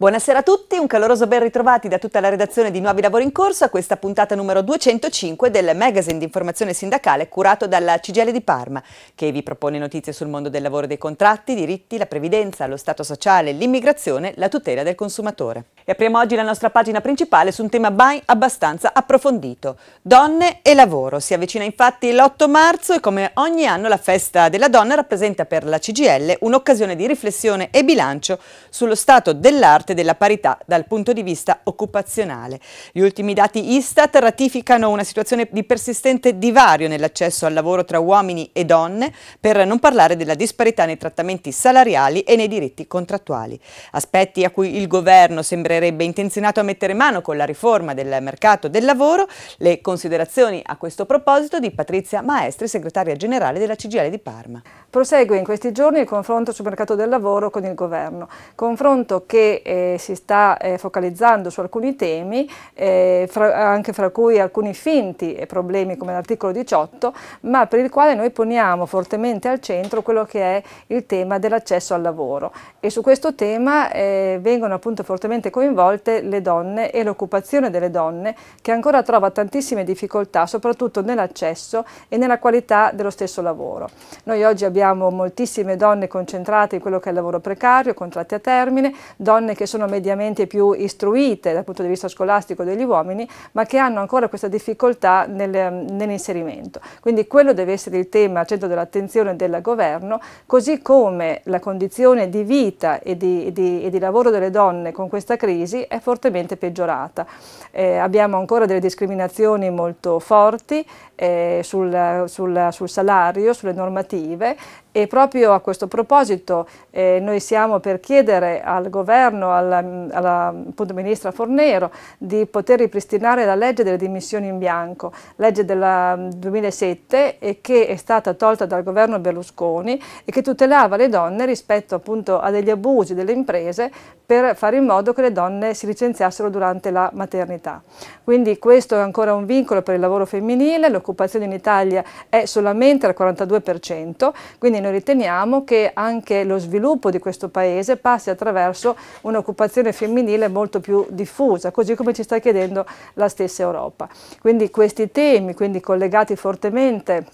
Buonasera a tutti, un caloroso ben ritrovati da tutta la redazione di Nuovi Lavori in Corso a questa puntata numero 205 del magazine di informazione sindacale curato dalla CGL di Parma, che vi propone notizie sul mondo del lavoro e dei contratti, diritti, la previdenza, lo stato sociale, l'immigrazione, la tutela del consumatore. E apriamo oggi la nostra pagina principale su un tema mai abbastanza approfondito, donne e lavoro. Si avvicina infatti l'8 marzo e come ogni anno la festa della donna rappresenta per la CGL un'occasione di riflessione e bilancio sullo stato dell'arte parte della parità dal punto di vista occupazionale. Gli ultimi dati Istat ratificano una situazione di persistente divario nell'accesso al lavoro tra uomini e donne, per non parlare della disparità nei trattamenti salariali e nei diritti contrattuali. Aspetti a cui il governo sembrerebbe intenzionato a mettere mano con la riforma del mercato del lavoro, le considerazioni a questo proposito di Patrizia Maestri, segretaria generale della CGL di Parma. Prosegue in questi giorni il confronto sul mercato del lavoro con il governo, confronto che eh, si sta eh, focalizzando su alcuni temi, eh, fra, anche fra cui alcuni finti problemi come l'articolo 18, ma per il quale noi poniamo fortemente al centro quello che è il tema dell'accesso al lavoro e su questo tema eh, vengono appunto fortemente coinvolte le donne e l'occupazione delle donne che ancora trova tantissime difficoltà soprattutto nell'accesso e nella qualità dello stesso lavoro. Noi oggi abbiamo moltissime donne concentrate in quello che è il lavoro precario, contratti a termine, donne che sono mediamente più istruite dal punto di vista scolastico degli uomini, ma che hanno ancora questa difficoltà nel, ehm, nell'inserimento. Quindi quello deve essere il tema al centro dell'attenzione del governo, così come la condizione di vita e di, di, e di lavoro delle donne con questa crisi è fortemente peggiorata. Eh, abbiamo ancora delle discriminazioni molto forti eh, sul, sul, sul salario, sulle normative e proprio a questo proposito eh, noi siamo per chiedere al governo, alla, alla ministra Fornero, di poter ripristinare la legge delle dimissioni in bianco, legge del 2007 mm, e che è stata tolta dal governo Berlusconi e che tutelava le donne rispetto appunto a degli abusi delle imprese per fare in modo che le donne si licenziassero durante la maternità. Quindi questo è ancora un vincolo per il lavoro femminile, l'occupazione in Italia è solamente al 42%, quindi quindi noi riteniamo che anche lo sviluppo di questo paese passi attraverso un'occupazione femminile molto più diffusa, così come ci sta chiedendo la stessa Europa. Quindi questi temi, quindi collegati fortemente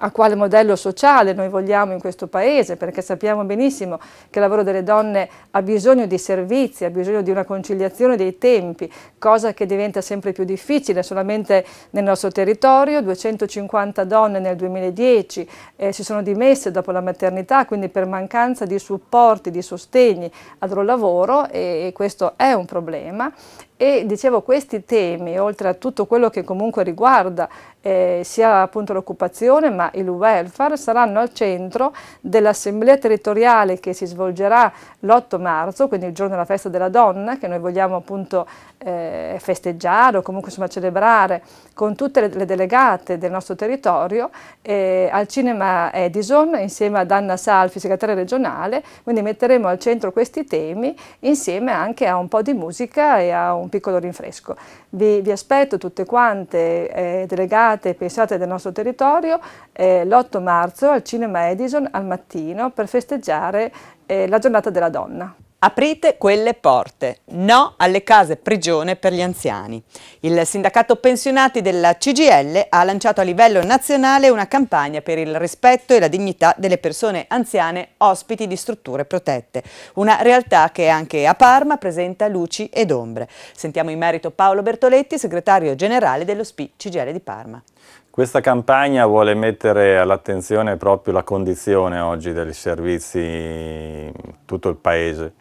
a quale modello sociale noi vogliamo in questo paese, perché sappiamo benissimo che il lavoro delle donne ha bisogno di servizi, ha bisogno di una conciliazione dei tempi, cosa che diventa sempre più difficile, solamente nel nostro territorio 250 donne nel 2010 eh, si sono dimesse dopo la maternità, quindi per mancanza di supporti, di sostegni al loro lavoro e, e questo è un problema e dicevo, questi temi, oltre a tutto quello che comunque riguarda eh, sia appunto l'occupazione ma il welfare, saranno al centro dell'assemblea territoriale che si svolgerà l'8 marzo, quindi il giorno della festa della donna, che noi vogliamo appunto eh, festeggiare o comunque insomma celebrare con tutte le, le delegate del nostro territorio eh, al cinema Edison insieme ad Anna Salfi, segretaria regionale, quindi metteremo al centro questi temi insieme anche a un po' di musica e a un piccolo rinfresco. Vi, vi aspetto tutte quante eh, delegate e pensate del nostro territorio eh, l'8 marzo al Cinema Edison al mattino per festeggiare eh, la giornata della donna. Aprite quelle porte, no alle case prigione per gli anziani. Il sindacato pensionati della CGL ha lanciato a livello nazionale una campagna per il rispetto e la dignità delle persone anziane ospiti di strutture protette. Una realtà che anche a Parma presenta luci ed ombre. Sentiamo in merito Paolo Bertoletti, segretario generale dello SPI CGL di Parma. Questa campagna vuole mettere all'attenzione proprio la condizione oggi dei servizi in tutto il paese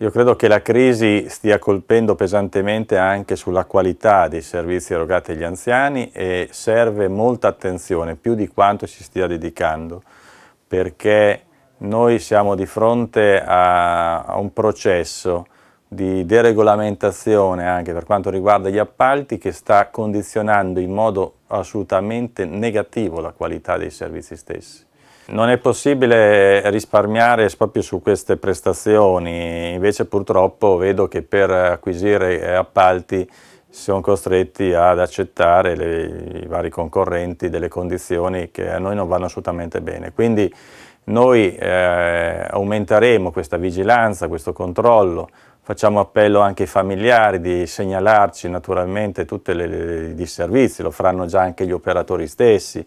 io credo che la crisi stia colpendo pesantemente anche sulla qualità dei servizi erogati agli anziani e serve molta attenzione, più di quanto si stia dedicando, perché noi siamo di fronte a, a un processo di deregolamentazione anche per quanto riguarda gli appalti che sta condizionando in modo assolutamente negativo la qualità dei servizi stessi. Non è possibile risparmiare proprio su queste prestazioni, invece purtroppo vedo che per acquisire appalti siamo costretti ad accettare le, i vari concorrenti delle condizioni che a noi non vanno assolutamente bene. Quindi noi eh, aumenteremo questa vigilanza, questo controllo, facciamo appello anche ai familiari di segnalarci naturalmente tutti i disservizi, lo faranno già anche gli operatori stessi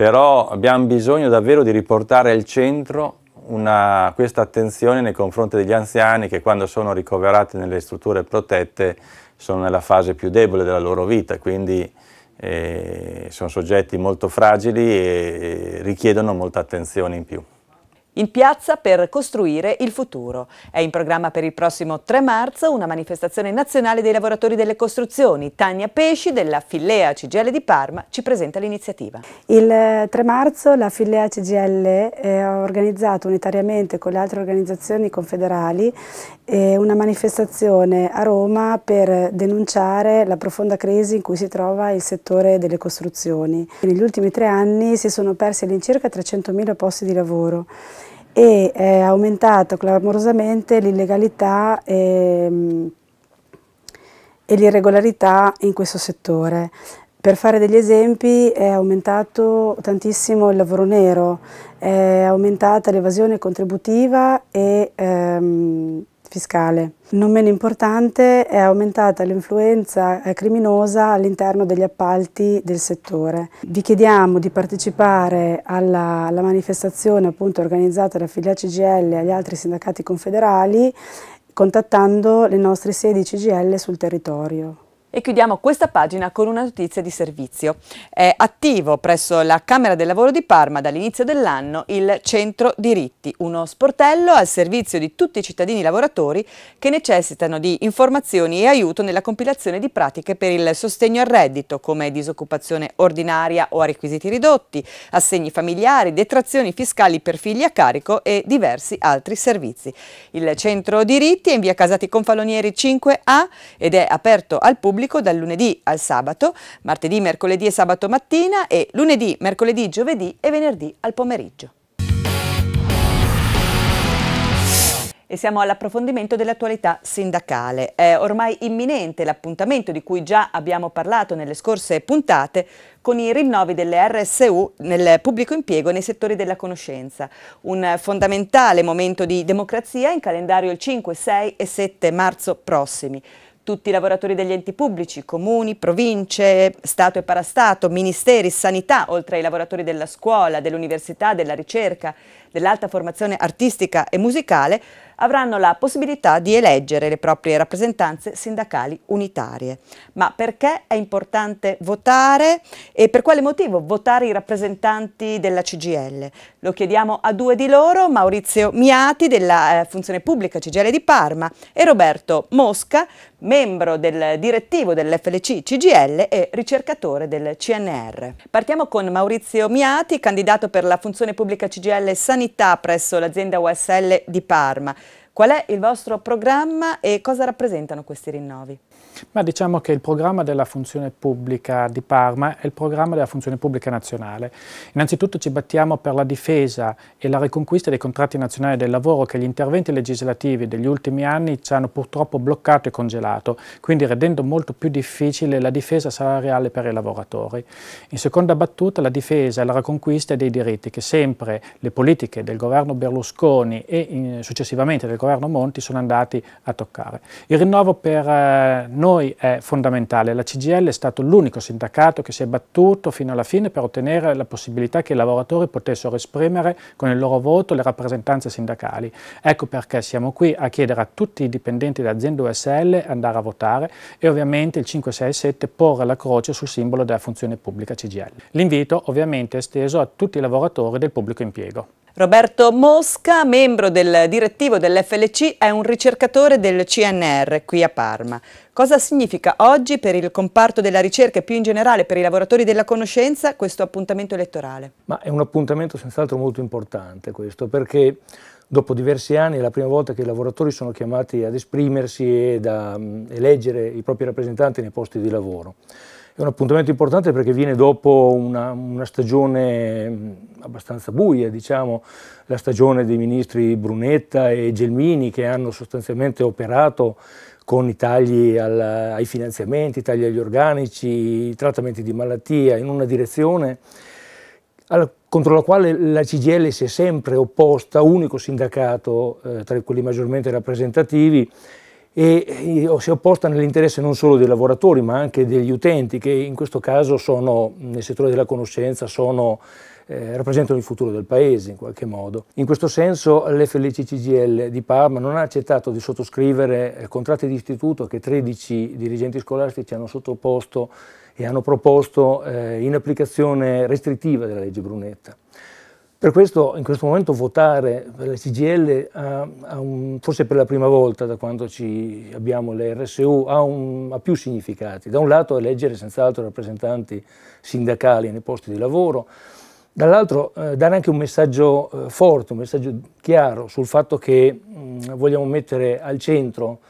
però abbiamo bisogno davvero di riportare al centro una, questa attenzione nei confronti degli anziani che quando sono ricoverati nelle strutture protette sono nella fase più debole della loro vita, quindi eh, sono soggetti molto fragili e richiedono molta attenzione in più. In piazza per costruire il futuro. È in programma per il prossimo 3 marzo una manifestazione nazionale dei lavoratori delle costruzioni. Tania Pesci della Fillea CGL di Parma ci presenta l'iniziativa. Il 3 eh, marzo la Fillea CGL eh, ha organizzato unitariamente con le altre organizzazioni confederali eh, una manifestazione a Roma per denunciare la profonda crisi in cui si trova il settore delle costruzioni. Negli ultimi tre anni si sono persi all'incirca 300.000 posti di lavoro e eh, è aumentata clamorosamente l'illegalità e, ehm, e l'irregolarità in questo settore. Per fare degli esempi è aumentato tantissimo il lavoro nero, è aumentata l'evasione contributiva e ehm, fiscale. Non meno importante è aumentata l'influenza criminosa all'interno degli appalti del settore. Vi chiediamo di partecipare alla, alla manifestazione appunto, organizzata da Filia CGL e agli altri sindacati confederali contattando le nostre sedi CGL sul territorio. E chiudiamo questa pagina con una notizia di servizio. È attivo presso la Camera del Lavoro di Parma dall'inizio dell'anno il Centro Diritti, uno sportello al servizio di tutti i cittadini lavoratori che necessitano di informazioni e aiuto nella compilazione di pratiche per il sostegno al reddito, come disoccupazione ordinaria o a requisiti ridotti, assegni familiari, detrazioni fiscali per figli a carico e diversi altri servizi. Il Centro Diritti è in via Casati Confalonieri 5A ed è aperto al pubblico pubblico dal lunedì al sabato, martedì, mercoledì e sabato mattina e lunedì, mercoledì, giovedì e venerdì al pomeriggio. e siamo all'approfondimento dell'attualità sindacale. È ormai imminente l'appuntamento di cui già abbiamo parlato nelle scorse puntate con i rinnovi delle RSU nel pubblico impiego nei settori della conoscenza. Un fondamentale momento di democrazia in calendario il 5, 6 e 7 marzo prossimi tutti i lavoratori degli enti pubblici, comuni, province, Stato e parastato, ministeri, sanità, oltre ai lavoratori della scuola, dell'università, della ricerca, dell'alta formazione artistica e musicale avranno la possibilità di eleggere le proprie rappresentanze sindacali unitarie. Ma perché è importante votare e per quale motivo votare i rappresentanti della CGL? Lo chiediamo a due di loro, Maurizio Miati della eh, Funzione Pubblica CGL di Parma e Roberto Mosca, membro del direttivo dell'FLC CGL e ricercatore del CNR. Partiamo con Maurizio Miati, candidato per la Funzione Pubblica CGL San Umanità presso l'azienda USL di Parma. Qual è il vostro programma e cosa rappresentano questi rinnovi? Ma diciamo che il programma della funzione pubblica di Parma è il programma della funzione pubblica nazionale. Innanzitutto ci battiamo per la difesa e la riconquista dei contratti nazionali del lavoro che gli interventi legislativi degli ultimi anni ci hanno purtroppo bloccato e congelato, quindi rendendo molto più difficile la difesa salariale per i lavoratori. In seconda battuta la difesa e la riconquista dei diritti che sempre le politiche del governo Berlusconi e eh, successivamente del governo Monti sono andati a toccare. Il rinnovo per eh, noi è fondamentale. La CGL è stato l'unico sindacato che si è battuto fino alla fine per ottenere la possibilità che i lavoratori potessero esprimere con il loro voto le rappresentanze sindacali. Ecco perché siamo qui a chiedere a tutti i dipendenti dell'azienda USL andare a votare e ovviamente il 567 porre la croce sul simbolo della funzione pubblica CGL. L'invito ovviamente è esteso a tutti i lavoratori del pubblico impiego. Roberto Mosca, membro del direttivo dell'FLC, è un ricercatore del CNR qui a Parma. Cosa significa oggi per il comparto della ricerca e più in generale per i lavoratori della conoscenza questo appuntamento elettorale? Ma è un appuntamento senz'altro molto importante questo perché dopo diversi anni è la prima volta che i lavoratori sono chiamati ad esprimersi e ad mm, eleggere i propri rappresentanti nei posti di lavoro. È un appuntamento importante perché viene dopo una, una stagione mm, abbastanza buia, diciamo, la stagione dei ministri Brunetta e Gelmini che hanno sostanzialmente operato con i tagli al, ai finanziamenti, i tagli agli organici, i trattamenti di malattia, in una direzione alla, contro la quale la CGL si è sempre opposta, unico sindacato eh, tra quelli maggiormente rappresentativi, e eh, si è opposta nell'interesse non solo dei lavoratori ma anche degli utenti che in questo caso sono nel settore della conoscenza, sono, eh, rappresentano il futuro del paese in qualche modo. In questo senso l'FLCCGL di Parma non ha accettato di sottoscrivere eh, contratti di istituto che 13 dirigenti scolastici hanno sottoposto e hanno proposto eh, in applicazione restrittiva della legge Brunetta. Per questo in questo momento votare per la CGL ha, ha un, forse per la prima volta da quando abbiamo le RSU ha, un, ha, più significati. Da un lato eleggere senz'altro rappresentanti sindacali nei posti di lavoro, dall'altro eh, dare anche un messaggio eh, forte, un messaggio chiaro sul fatto che mh, mm, vogliamo mettere al centro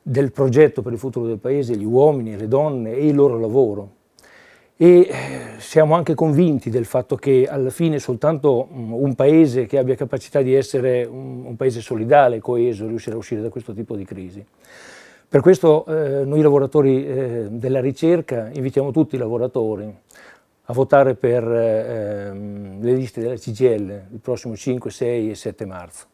del progetto per il futuro del Paese gli uomini, le donne e il loro lavoro e eh, siamo anche convinti del fatto che alla fine soltanto mm, un paese che abbia capacità di essere un, paese solidale, coeso, riuscirà a uscire da questo tipo di crisi. Per questo eh, noi lavoratori eh, della ricerca invitiamo tutti i lavoratori a votare per eh, ehm, le liste della CGL il prossimo 5, 6 e 7 marzo.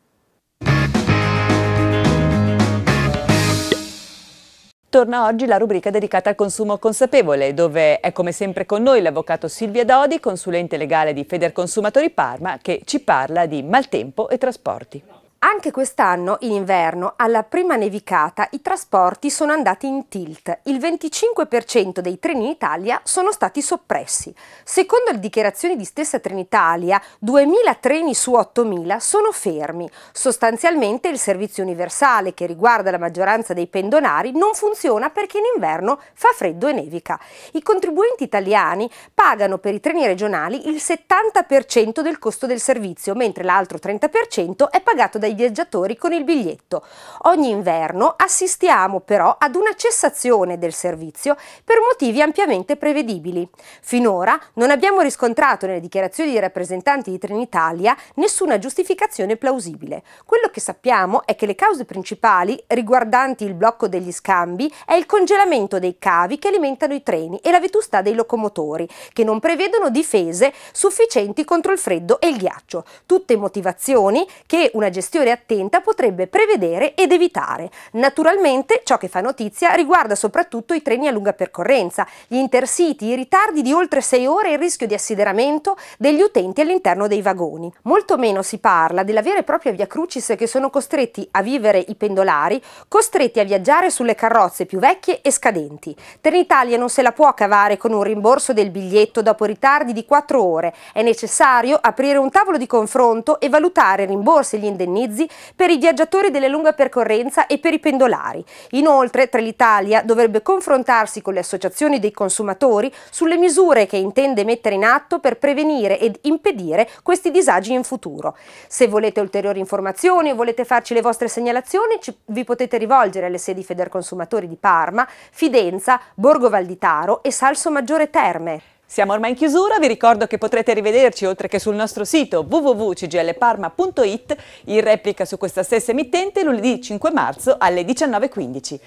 torna oggi la rubrica dedicata al consumo consapevole, dove è come sempre con noi l'avvocato Silvia Dodi, consulente legale di Feder Consumatori Parma, che ci parla di maltempo e trasporti. Anche quest'anno, in inverno, alla prima nevicata i trasporti sono andati in tilt. Il 25% dei treni in Italia sono stati soppressi. Secondo le dichiarazioni di stessa Trenitalia, 2.000 treni su 8.000 sono fermi. Sostanzialmente il servizio universale, che riguarda la maggioranza dei pendolari, non funziona perché in inverno fa freddo e nevica. I contribuenti italiani pagano per i treni regionali il 70% del costo del servizio, mentre l'altro 30% è pagato dai dai viaggiatori con il biglietto. Ogni inverno assistiamo però ad una cessazione del servizio per motivi ampiamente prevedibili. Finora non abbiamo riscontrato nelle dichiarazioni dei rappresentanti di Trenitalia nessuna giustificazione plausibile. Quello che sappiamo è che le cause principali riguardanti il blocco degli scambi è il congelamento dei cavi che alimentano i treni e la vetustà dei locomotori, che non prevedono difese sufficienti contro il freddo e il ghiaccio. Tutte motivazioni che una gestione maggiore attenta potrebbe prevedere ed evitare. Naturalmente ciò che fa notizia riguarda soprattutto i treni a lunga percorrenza, gli intercity, i ritardi di oltre 6 ore e il rischio di assideramento degli utenti all'interno dei vagoni. Molto meno si parla della vera e propria via crucis che sono costretti a vivere i pendolari, costretti a viaggiare sulle carrozze più vecchie e scadenti. Trenitalia non se la può cavare con un rimborso del biglietto dopo ritardi di 4 ore. È necessario aprire un tavolo di confronto e valutare rimborsi e gli indennizi mezzi per i viaggiatori delle lunga percorrenza e per i pendolari. Inoltre, Trelitalia dovrebbe confrontarsi con le associazioni dei consumatori sulle misure che intende mettere in atto per prevenire ed impedire questi disagi in futuro. Se volete ulteriori informazioni o volete farci le vostre segnalazioni, ci, vi potete rivolgere alle sedi Federconsumatori di Parma, Fidenza, Borgo Valditaro e Salso Maggiore Terme. Siamo ormai in chiusura, vi ricordo che potrete rivederci oltre che sul nostro sito www.cglparma.it in replica su questa stessa emittente lunedì 5 marzo alle 19.15.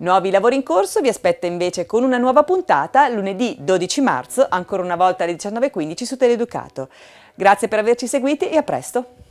Nuovi lavori in corso vi aspetta invece con una nuova puntata lunedì 12 marzo, ancora una volta alle 19.15 su Teleducato. Grazie per averci seguiti e a presto!